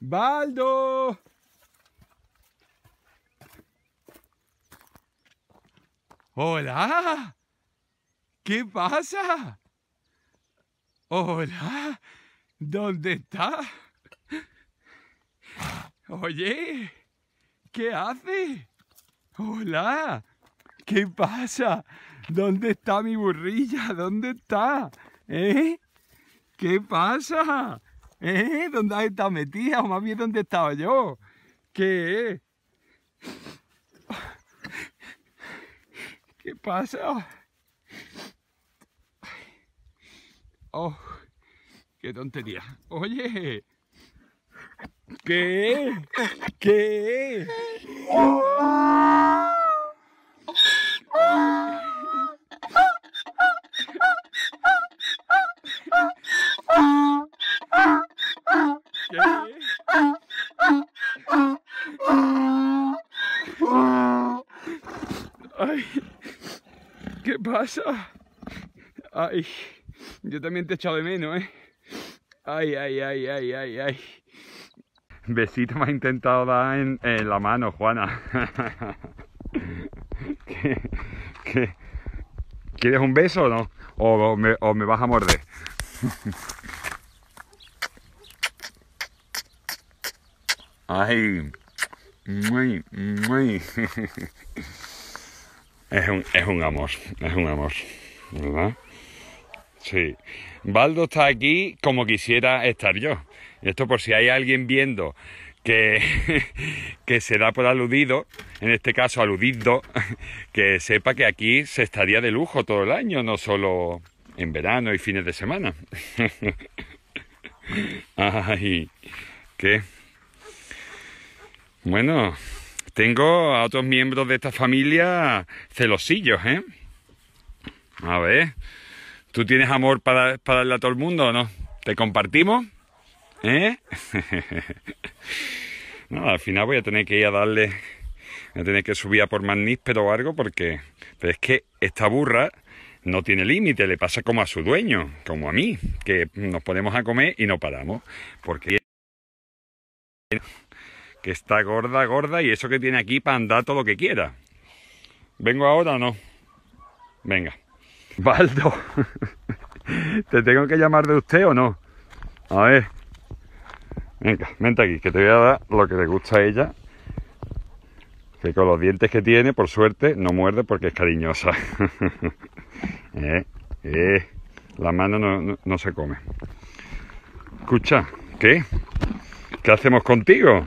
Baldo. Hola. ¿Qué pasa? Hola. ¿Dónde está? Oye, ¿qué hace? Hola. ¿Qué pasa? ¿Dónde está mi burrilla? ¿Dónde está? ¿Eh? ¿Qué pasa? ¿Eh? ¿Dónde has estado metida? O más bien, ¿dónde estaba yo? ¿Qué? ¿Qué pasa? Oh, qué tontería. Oye. ¿Qué? ¿Qué? Ay, ¿qué pasa? Ay, yo también te he echado de menos, ¿eh? Ay, ay, ay, ay, ay, ay. Besito me ha intentado dar en, la mano, Juana. ¿Qué, quieres un beso o no? O me, o me vas a morder. Ay, muy, muy. Es un, es un amor, es un amor, ¿verdad? Sí. Baldo está aquí como quisiera estar yo. Esto por si hay alguien viendo que, que se da por aludido, en este caso aludido, que sepa que aquí se estaría de lujo todo el año, no solo en verano y fines de semana. Ay, qué. Bueno, tengo a otros miembros de esta familia celosillos, ¿eh? A ver, ¿tú tienes amor para, darle a todo el mundo o no? ¿Te compartimos? ¿Eh? no, al final voy a tener que ir a darle... Voy a tener que subir a por magníspero pero algo porque... Pero es que esta burra no tiene límite, le pasa como a su dueño, como a mí, que nos ponemos a comer y no paramos. Porque que está gorda, gorda, y eso que tiene aquí para andar todo lo que quiera. ¿Vengo ahora o no? Venga. Baldo, ¿te tengo que llamar de usted o no? A ver. Venga, vente aquí, que te voy a dar lo que le gusta a ella. Que con los dientes que tiene, por suerte, no muerde porque es cariñosa. Eh, eh, la mano no se come. Escucha, ¿qué? ¿Qué hacemos contigo?